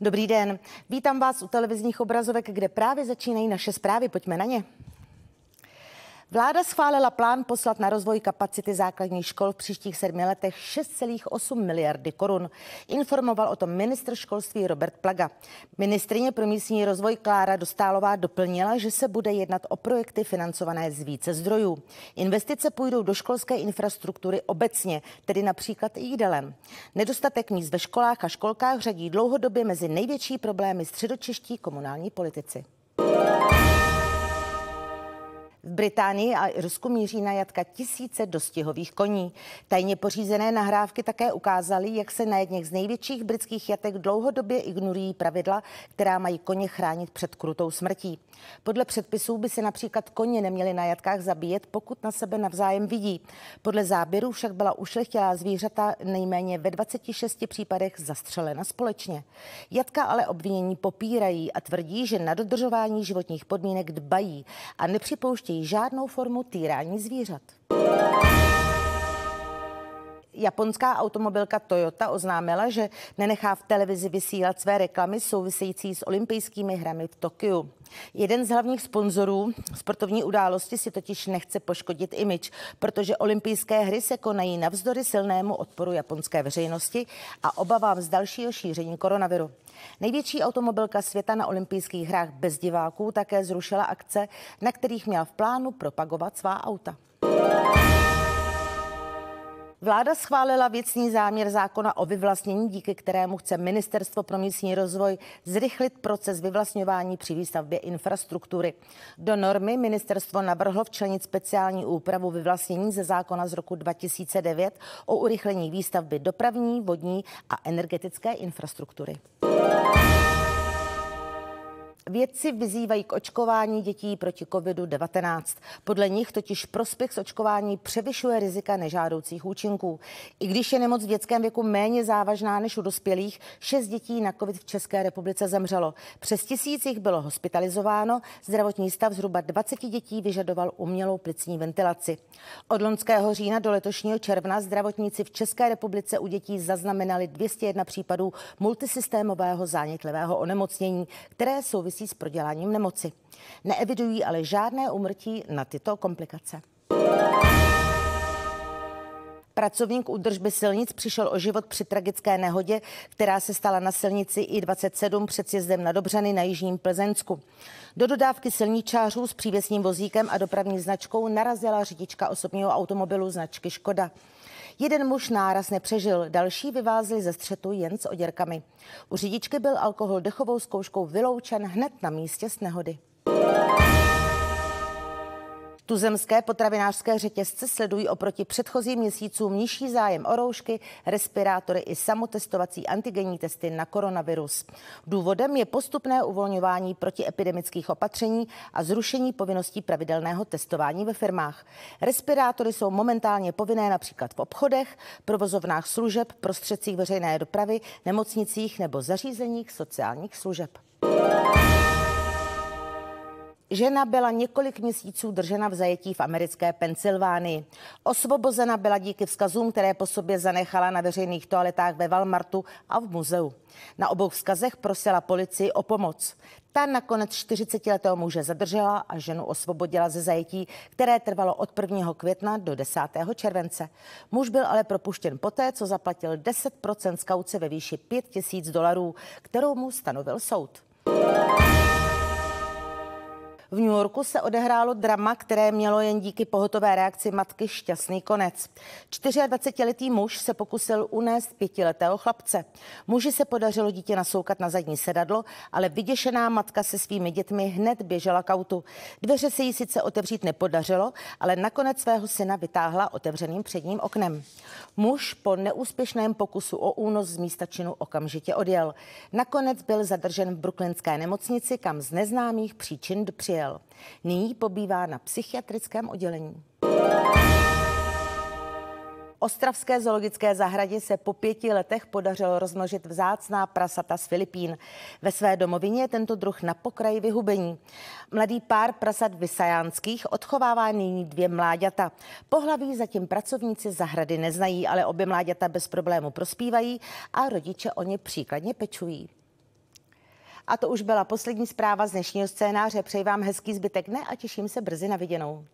Dobrý den, vítám vás u televizních obrazovek, kde právě začínají naše zprávy. Pojďme na ně. Vláda schválila plán poslat na rozvoj kapacity základních škol v příštích sedmi letech 6,8 miliardy korun. Informoval o tom ministr školství Robert Plaga. Ministrině pro místní rozvoj Klára Dostálová doplnila, že se bude jednat o projekty financované z více zdrojů. Investice půjdou do školské infrastruktury obecně, tedy například i jídelem. Nedostatek míst ve školách a školkách řadí dlouhodobě mezi největší problémy středočeští komunální politici. V Británii a Rusku míří na jatka tisíce dostihových koní. Tajně pořízené nahrávky také ukázaly, jak se na jedněch z největších britských jatek dlouhodobě ignorují pravidla, která mají koně chránit před krutou smrtí. Podle předpisů by se například koně neměly na jatkách zabíjet, pokud na sebe navzájem vidí. Podle záběrů však byla ušlechtilá zvířata nejméně ve 26 případech zastřelena společně. Jatka ale obvinění popírají a tvrdí, že na dodržování životních podmínek dbají a nepřipouštějí žádnou formu týrání zvířat japonská automobilka Toyota oznámila, že nenechá v televizi vysílat své reklamy související s olympijskými hrami v Tokiu. Jeden z hlavních sponzorů sportovní události si totiž nechce poškodit imič, protože olympijské hry se konají navzdory silnému odporu japonské veřejnosti a obavám z dalšího šíření koronaviru. Největší automobilka světa na olympijských hrách bez diváků také zrušila akce, na kterých měla v plánu propagovat svá auta. Vláda schválila věcný záměr zákona o vyvlastnění, díky kterému chce Ministerstvo pro místní rozvoj zrychlit proces vyvlastňování při výstavbě infrastruktury. Do normy ministerstvo navrhlo včlenit speciální úpravu vyvlastnění ze zákona z roku 2009 o urychlení výstavby dopravní, vodní a energetické infrastruktury. Vědci vyzývají k očkování dětí proti COVID-19. Podle nich totiž prospěch z očkování převyšuje rizika nežádoucích účinků. I když je nemoc v dětském věku méně závažná než u dospělých, šest dětí na COVID v České republice zemřelo. Přes tisíc jich bylo hospitalizováno, zdravotní stav zhruba 20 dětí vyžadoval umělou plicní ventilaci. Od loňského října do letošního června zdravotníci v České republice u dětí zaznamenali 201 případů multisystémového zánětlivého onemocnění, které souvisí souvisí s proděláním nemoci. Neevidují ale žádné umrtí na tyto komplikace. Pracovník údržby silnic přišel o život při tragické nehodě, která se stala na silnici I-27 před sjezdem na Dobřany na Jižním Plzeňsku. Do dodávky silničářů s přívěsním vozíkem a dopravní značkou narazila řidička osobního automobilu značky Škoda. Jeden muž náraz nepřežil, další vyvázli ze střetu jen s oděrkami. U řidičky byl alkohol dechovou zkouškou vyloučen hned na místě s nehody. Tuzemské potravinářské řetězce sledují oproti předchozím měsícům nižší zájem o roušky, respirátory i samotestovací antigenní testy na koronavirus. Důvodem je postupné uvolňování protiepidemických opatření a zrušení povinností pravidelného testování ve firmách. Respirátory jsou momentálně povinné například v obchodech, provozovnách služeb, prostředcích veřejné dopravy, nemocnicích nebo zařízeních sociálních služeb. Žena byla několik měsíců držena v zajetí v americké Pensylvánii. Osvobozena byla díky vzkazům, které po sobě zanechala na veřejných toaletách ve Walmartu a v muzeu. Na obou vzkazech prosila policii o pomoc. Ta nakonec 40-letého muže zadržela a ženu osvobodila ze zajetí, které trvalo od 1. května do 10. července. Muž byl ale propuštěn poté, co zaplatil 10% z kauce ve výši 5000 dolarů, kterou mu stanovil soud. V New Yorku se odehrálo drama, které mělo jen díky pohotové reakci matky šťastný konec. 24-letý muž se pokusil unést pětiletého chlapce. Muži se podařilo dítě nasoukat na zadní sedadlo, ale vyděšená matka se svými dětmi hned běžela k autu. Dveře se jí sice otevřít nepodařilo, ale nakonec svého syna vytáhla otevřeným předním oknem. Muž po neúspěšném pokusu o únos z místa činu okamžitě odjel. Nakonec byl zadržen v Brooklynské nemocnici, kam z neznámých příčin přijel přijel. Nyní pobývá na psychiatrickém oddělení. Ostravské zoologické zahradě se po pěti letech podařilo rozmnožit vzácná prasata z Filipín. Ve své domovině je tento druh na pokraji vyhubení. Mladý pár prasat vysajánských odchovává nyní dvě mláďata. Pohlaví zatím pracovníci zahrady neznají, ale obě mláďata bez problému prospívají a rodiče o ně příkladně pečují. A to už byla poslední zpráva z dnešního scénáře. Přeji vám hezký zbytek dne a těším se brzy na viděnou.